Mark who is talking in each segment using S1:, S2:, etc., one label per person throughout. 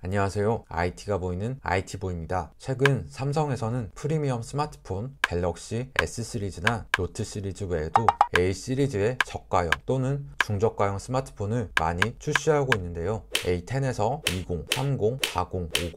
S1: 안녕하세요. IT가 보이는 IT보입니다. 최근 삼성에서는 프리미엄 스마트폰 갤럭시 S 시리즈나 노트 시리즈 외에도 A 시리즈의 저가형 또는 중저가형 스마트폰을 많이 출시하고 있는데요. A10에서 20, 30, 40, 50,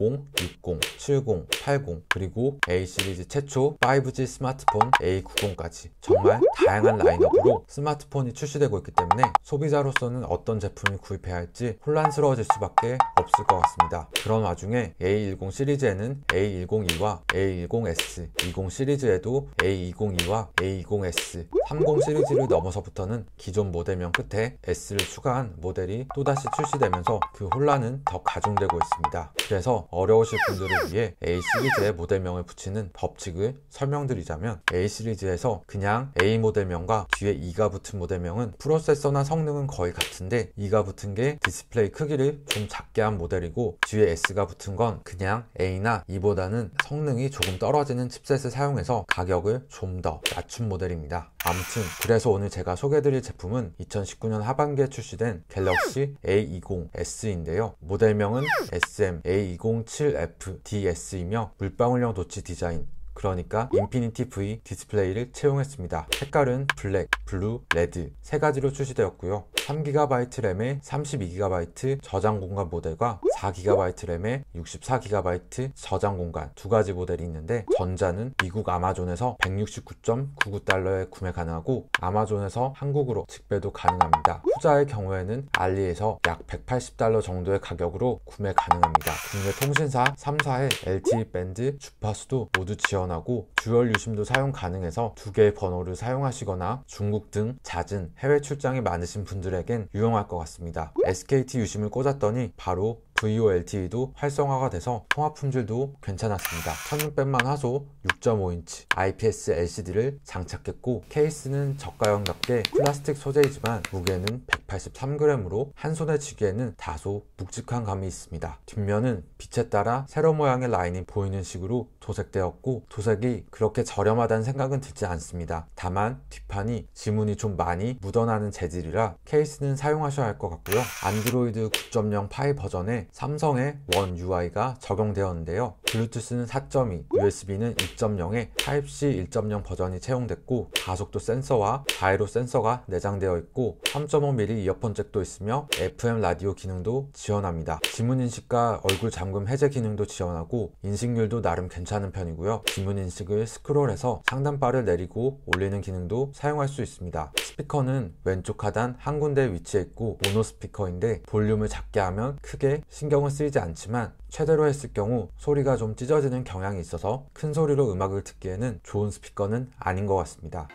S1: 60, 70, 80 그리고 A 시리즈 최초 5G 스마트폰 A90까지 정말 다양한 라인업으로 스마트폰이 출시되고 있기 때문에 소비자로서는 어떤 제품을 구입해야 할지 혼란스러워질 수밖에 없을 것 같습니다. 있니다 그런 와중에 A10 시리즈에는 A102와 A10S, 20 시리즈에도 A202와 A20S, 30 시리즈를 넘어서부터는 기존 모델명 끝에 S를 추가한 모델이 또다시 출시되면서 그 혼란은 더 가중되고 있습니다. 그래서 어려우실 분들을 위해 A 시리즈의 모델명을 붙이는 법칙을 설명드리자면 A 시리즈에서 그냥 A 모델명과 뒤에 2가 붙은 모델명은 프로세서나 성능은 거의 같은데 2가 붙은 게 디스플레이 크기를 좀 작게 한 모델이고 뒤에 S가 붙은 건 그냥 A나 E보다는 성능이 조금 떨어지는 칩셋을 사용해서 가격을 좀 더 낮춘 모델입니다. 아무튼 그래서 오늘 제가 소개해드릴 제품은 2019년 하반기에 출시된 갤럭시 A20S인데요. 모델명은 SM-A207FDS이며 물방울형 도치 디자인, 그러니까 인피니티 V 디스플레이를 채용했습니다. 색깔은 블랙, 블루, 레드 세 가지로 출시되었고요. 3GB 램의 32GB 저장 공간 모델과 4GB 램의 64GB 저장 공간 두 가지 모델이 있는데 전자는 미국 아마존에서 169.99달러에 구매 가능하고 아마존에서 한국으로 직배도 가능합니다. 후자의 경우에는 알리에서 약 180달러 정도의 가격으로 구매 가능합니다. 국내 통신사 3사의 LTE 밴드 주파수도 모두 지원하고 듀얼 유심도 사용 가능해서 두 개의 번호를 사용하시거나 중국 등 잦은 해외 출장이 많으신 분들 분들에겐 유용할 것 같습니다. SKT 유심을 꽂았더니 바로 VOLTE도 활성화가 돼서 통합 품질도 괜찮았습니다. 1600만 화소 6.5인치 IPS LCD를 장착했고 케이스는 저가형답게 플라스틱 소재이지만 무게는 100 183g으로 한 손에 쥐기에는 다소 묵직한 감이 있습니다. 뒷면은 빛에 따라 세로 모양의 라인이 보이는 식으로 도색되었고 도색이 그렇게 저렴하다는 생각은 들지 않습니다. 다만 뒷판이 지문이 좀 많이 묻어나는 재질이라 케이스는 사용하셔야 할 것 같고요. 안드로이드 9.0 파이 버전에 삼성의 원 UI가 적용되었는데요. 블루투스는 4.2, USB는 2.0에 Type-C 1.0 버전이 채용됐고 가속도 센서와 자이로 센서가 내장되어 있고 3.5mm 이어폰 잭도 있으며 FM 라디오 기능도 지원합니다. 지문인식과 얼굴 잠금 해제 기능도 지원하고 인식률도 나름 괜찮은 편이고요. 지문인식을 스크롤해서 상단바를 내리고 올리는 기능도 사용할 수 있습니다. 스피커는 왼쪽 하단 한 군데 위치해 있고 모노 스피커인데 볼륨을 작게 하면 크게 신경을 쓰이지 않지만 최대로 했을 경우 소리가 좀 찢어지는 경향이 있어서 큰 소리로 음악을 듣기에는 좋은 스피커는 아닌 것 같습니다.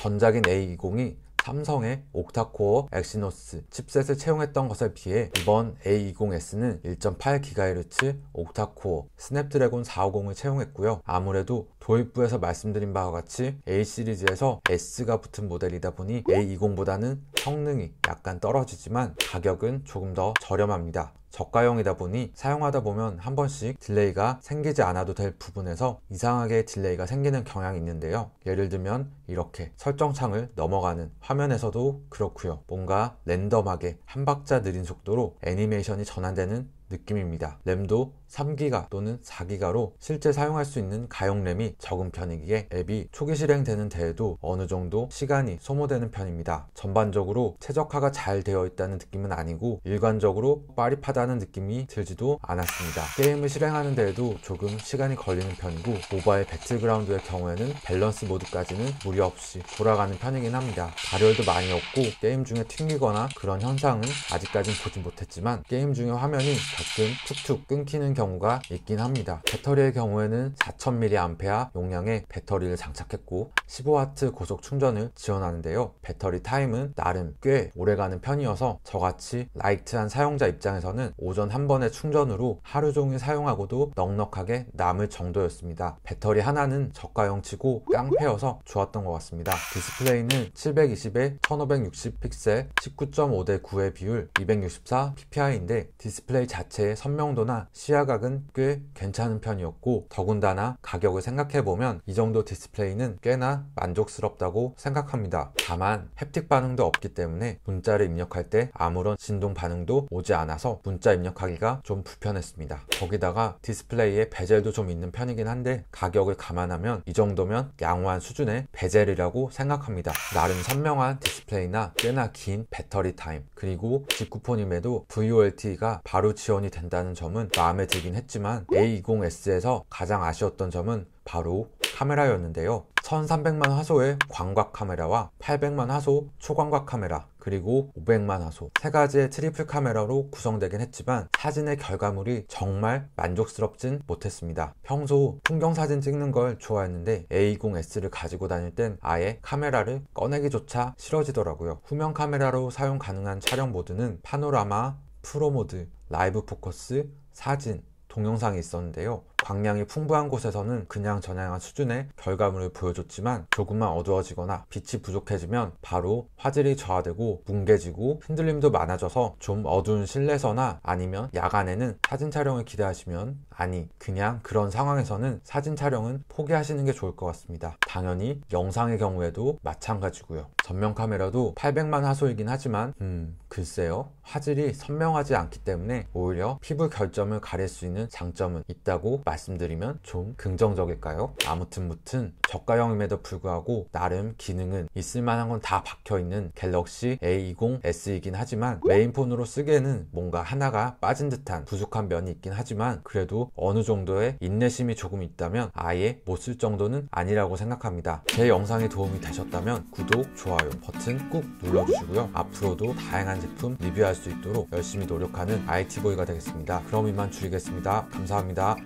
S1: 전작인 A20이 삼성의 옥타코어 엑시노스 칩셋을 채용했던 것에 비해 이번 A20S는 1.8GHz 옥타코어 스냅드래곤 450을 채용했고요. 아무래도 도입부에서 말씀드린 바와 같이 A 시리즈에서 S가 붙은 모델이다 보니 A20보다는 성능이 약간 떨어지지만 가격은 조금 더 저렴합니다. 저가형이다 보니 사용하다 보면 한 번씩 딜레이가 생기지 않아도 될 부분에서 이상하게 딜레이가 생기는 경향이 있는데요. 예를 들면 이렇게 설정 창을 넘어가는 화면에서도 그렇고요. 뭔가 랜덤하게 한 박자 느린 속도로 애니메이션이 전환되는 느낌입니다. 램도 3기가 또는 4기가로 실제 사용할 수 있는 가용 램이 적은 편이기에 앱이 초기 실행되는 데에도 어느 정도 시간이 소모되는 편입니다. 전반적으로 최적화가 잘 되어 있다는 느낌은 아니고 일관적으로 빠릿하다는 느낌이 들지도 않았습니다. 게임을 실행하는 데에도 조금 시간이 걸리는 편이고 모바일 배틀그라운드의 경우에는 밸런스 모드까지는 무리 없이 돌아가는 편이긴 합니다. 발열도 많이 없고 게임 중에 튕기거나 그런 현상은 아직까진 보진 못했지만 게임 중에 화면이 가끔 툭툭 끊기는 경우가 있긴 합니다. 배터리의 경우에는 4000mAh 용량의 배터리를 장착했고 15W 고속 충전을 지원하는데요. 배터리 타임은 나름 꽤 오래가는 편이어서 저같이 라이트한 사용자 입장에서는 오전 한 번의 충전으로 하루 종일 사용하고도 넉넉하게 남을 정도였습니다. 배터리 하나는 저가형치고 깡패여서 좋았던 것 같습니다. 디스플레이는 720에 1560 픽셀 19.5대 9의 비율 264ppi인데 디스플레이 자체 야채의 선명도나 시야각은 꽤 괜찮은 편이었고 더군다나 가격을 생각해보면 이 정도 디스플레이는 꽤나 만족스럽다고 생각합니다. 다만 햅틱 반응도 없기 때문에 문자를 입력할 때 아무런 진동 반응도 오지 않아서 문자 입력하기가 좀 불편했습니다. 거기다가 디스플레이에 베젤도 좀 있는 편이긴 한데 가격을 감안하면 이 정도면 양호한 수준의 베젤이라고 생각합니다. 나름 선명한 디스플레이나 꽤나 긴 배터리 타임 그리고 직구폰임에도 VOLT가 e 바로 지원 재현이 된다는 점은 마음에 들긴 했지만 A20S에서 가장 아쉬웠던 점은 바로 카메라였는데요. 1300만 화소의 광각 카메라와 800만 화소 초광각 카메라 그리고 500만 화소 세 가지의 트리플 카메라로 구성되긴 했지만 사진의 결과물이 정말 만족스럽진 못했습니다. 평소 풍경 사진 찍는 걸 좋아했는데 A20S를 가지고 다닐 땐 아예 카메라를 꺼내기조차 싫어지더라고요. 후면 카메라로 사용 가능한 촬영 모드는 파노라마, 프로모드, 라이브 포커스, 사진, 동영상이 있었는데요. 광량이 풍부한 곳에서는 그냥 전향한 수준의 결과물을 보여줬지만 조금만 어두워지거나 빛이 부족해지면 바로 화질이 저하되고 뭉개지고 흔들림도 많아져서 좀 어두운 실내서나 아니면 야간에는 사진 촬영을 기대하시면 아니 그냥 그런 상황에서는 사진 촬영은 포기하시는 게 좋을 것 같습니다. 당연히 영상의 경우에도 마찬가지고요. 전면 카메라도 800만 화소이긴 하지만 음 글쎄요 화질이 선명하지 않기 때문에 오히려 피부 결점을 가릴 수 있는 장점은 있다고 말씀드리면 좀 긍정적일까요? 아무튼 무튼 저가형임에도 불구하고 나름 기능은 있을만한 건 다 박혀있는 갤럭시 A20S이긴 하지만 메인폰으로 쓰기에는 뭔가 하나가 빠진 듯한 부족한 면이 있긴 하지만 그래도 어느 정도의 인내심이 조금 있다면 아예 못 쓸 정도는 아니라고 생각합니다. 제 영상이 도움이 되셨다면 구독, 좋아요 좋아요 버튼 꾹 눌러주시고요. 앞으로도 다양한 제품 리뷰할 수 있도록 열심히 노력하는 IT보이가 되겠습니다. 그럼 이만 줄이겠습니다. 감사합니다.